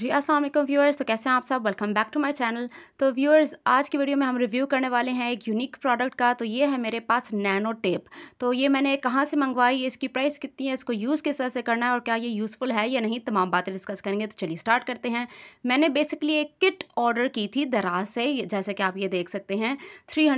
जी अस्सलाम वालेकुम व्यूअर्स तो कैसे हैं आप सब welcome back to my channel तो व्यूअर्स आज की वीडियो में हम रिव्यू करने वाले हैं एक यूनिक प्रोडक्ट का तो ये है मेरे पास नैनो टेप तो ये मैंने कहाँ से मंगवाई इसकी प्राइस कितनी है इसको यूज़ किस तरह से करना है और क्या ये यूज़फुल है या नहीं तमाम बातें डिस्कस करेंगे तो चलिए स्टार्ट करते हैं मैंने बेसिकली एक किट ऑर्डर की थी दराज से जैसे कि आप ये देख सकते हैं थ्री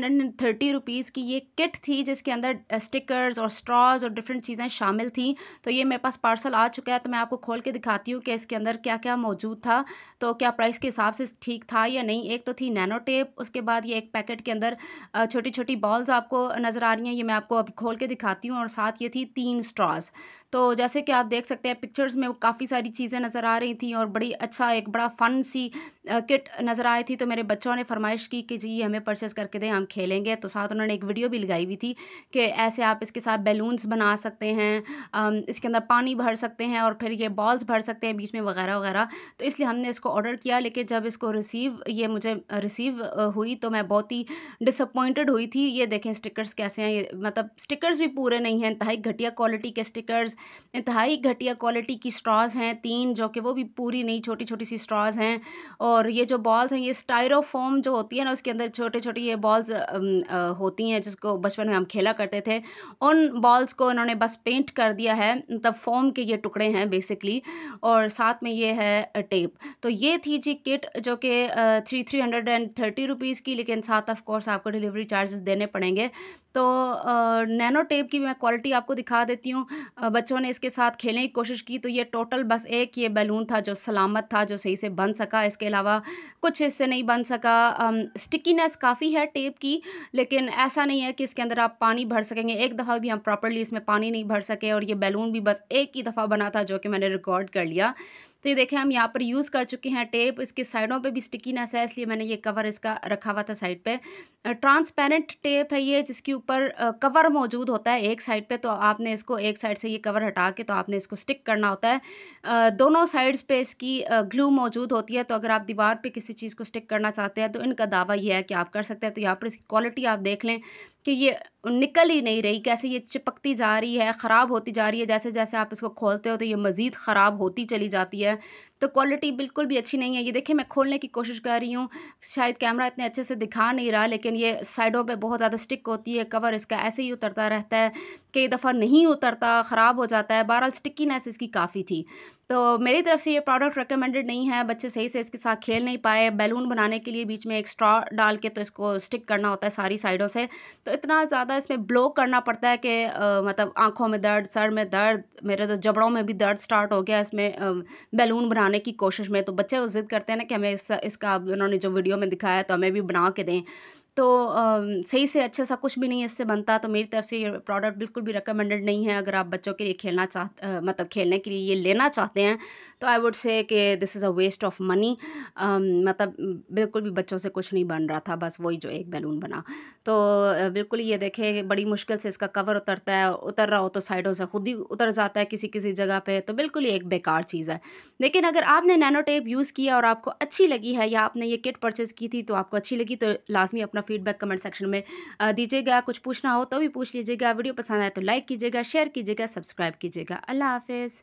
की ये किट थी जिसके अंदर स्टिकर्स और स्ट्रॉज और डिफरेंट चीज़ें शामिल थी तो ये मेरे पास पार्सल आ चुका है तो मैं आपको खोल के दिखाती हूँ कि इसके अंदर क्या क्या मौजूद मौजूद था तो क्या प्राइस के हिसाब से ठीक था या नहीं एक तो थी नैनो टेप उसके बाद ये एक पैकेट के अंदर छोटी छोटी बॉल्स आपको नज़र आ रही हैं ये मैं आपको अभी खोल के दिखाती हूँ और साथ ये थी तीन स्ट्रॉज तो जैसे कि आप देख सकते हैं पिक्चर्स में काफ़ी सारी चीज़ें नज़र आ रही थी और बड़ी अच्छा एक बड़ा फ़न सी किट नज़र आई थी तो मेरे बच्चों ने फरमाइश की कि जी हमें परचेस करके दें हम खेलेंगे तो साथ उन्होंने एक वीडियो भी लगाई हुई थी कि ऐसे आप इसके साथ बैलून्स बना सकते हैं इसके अंदर पानी भर सकते हैं और फिर ये बॉल्स भर सकते हैं बीच में वगैरह वगैरह तो इसलिए हमने इसको ऑर्डर किया लेकिन जब इसको रिसीव ये मुझे रिसीव हुई तो मैं बहुत ही डिसअपॉइंटेड हुई थी ये देखें स्टिकर्स कैसे हैं ये मतलब स्टिकर्स भी पूरे नहीं हैं इंतहाई घटिया क्वालिटी के स्टिकर्स इंतहाई घटिया क्वालिटी की स्ट्रॉज हैं तीन जो कि वो भी पूरी नहीं छोटी छोटी सी स्ट्रॉज हैं और ये जो बॉल्स हैं ये स्टायरोफोम जो होती है ना उसके अंदर छोटे छोटे ये बॉल्स होती हैं जिसको बचपन में हम खेला करते थे उन बॉल्स को इन्होंने बस पेंट कर दिया है मतलब फोम के ये टुकड़े हैं बेसिकली और साथ में ये है टेप तो ये थी जी किट जो कि three three hundred and thirty rupees की लेकिन साथ ऑफ कोर्स आपको डिलीवरी चार्जेस देने पड़ेंगे तो नैनो टेप की मैं क्वालिटी आपको दिखा देती हूँ बच्चों ने इसके साथ खेलने की कोशिश की तो ये टोटल बस एक ये बैलून था जो सलामत था जो सही से बन सका इसके अलावा कुछ इससे नहीं बन सका स्टिकीनेस काफ़ी है टेप की लेकिन ऐसा नहीं है कि इसके अंदर आप पानी भर सकेंगे एक दफ़ा भी हम प्रॉपरली इसमें पानी नहीं भर सके और ये बैलून भी बस एक ही दफ़ा बना था जो कि मैंने रिकॉर्ड कर लिया तो ये देखें हम यहाँ पर यूज़ कर चुके हैं टेप इसके साइडों पे भी स्टिकीनेस है इसलिए मैंने ये कवर इसका रखा हुआ था साइड पे ट्रांसपेरेंट टेप है ये जिसके ऊपर कवर मौजूद होता है एक साइड पे तो आपने इसको एक साइड से ये कवर हटा के तो आपने इसको स्टिक करना होता है दोनों साइड्स पे इसकी ग्लू मौजूद होती है तो अगर आप दीवार पे किसी चीज़ को स्टिक करना चाहते हैं तो इनका दावा ये है कि आप कर सकते हैं तो यहाँ पर इसकी क्वालिटी आप देख लें कि ये निकल ही नहीं रही कैसे ये चिपकती जा रही है ख़राब होती जा रही है जैसे जैसे आप इसको खोलते हो तो ये मज़ीद ख़राब होती चली जाती है तो क्वालिटी बिल्कुल भी अच्छी नहीं है ये देखिए मैं खोलने की कोशिश कर रही हूँ शायद कैमरा इतने अच्छे से दिखा नहीं रहा लेकिन ये साइडों पे बहुत ज़्यादा स्टिक होती है कवर इसका ऐसे ही उतरता रहता है कई दफ़ा नहीं उतरता ख़राब हो जाता है बहरहाल स्टिकीनेस इसकी काफ़ी थी तो मेरी तरफ से ये प्रोडक्ट रिकमेंडेड नहीं है बच्चे सही से इसके साथ खेल नहीं पाए बैलून बनाने के लिए बीच में एक स्ट्रॉ डाल के तो इसको स्टिक करना होता है सारी साइडों से तो इतना ज़्यादा इसमें ब्लो करना पड़ता है कि मतलब आँखों में दर्द सर में दर्द मेरे तो जबड़ों में भी दर्द स्टार्ट हो गया इसमें बैलून बनाने की कोशिश में तो बच्चे वो जिद करते हैं ना कि हमें इस, इसका उन्होंने जो वीडियो में दिखाया तो हमें भी बना के दें तो सही से अच्छा सा कुछ भी नहीं इससे बनता तो मेरी तरफ से ये प्रोडक्ट बिल्कुल भी रिकमेंडेड नहीं है अगर आप बच्चों के लिए खेलना चाह मतलब खेलने के लिए ये लेना चाहते हैं तो आई वुड से कि this is a waste of money मतलब बिल्कुल भी बच्चों से कुछ नहीं बन रहा था बस वही जो एक बैलून बना तो बिल्कुल ये देखे बड़ी मुश्किल से इसका कवर उतरता है उतर रहा हो तो साइडों से खुद ही उतर जाता है किसी किसी जगह पर तो बिल्कुल एक बेकार चीज़ है लेकिन अगर आपने नैनो टेप यूज़ किया और आपको अच्छी लगी है या आपने ये किट परचेज़ की थी तो आपको अच्छी लगी तो लाजमी अपना फीडबैक कमेंट सेक्शन में दीजिएगा कुछ पूछना हो तो भी पूछ लीजिएगा वीडियो पसंद आए तो लाइक कीजिएगा शेयर कीजिएगा सब्सक्राइब कीजिएगा अल्लाह हाफिज़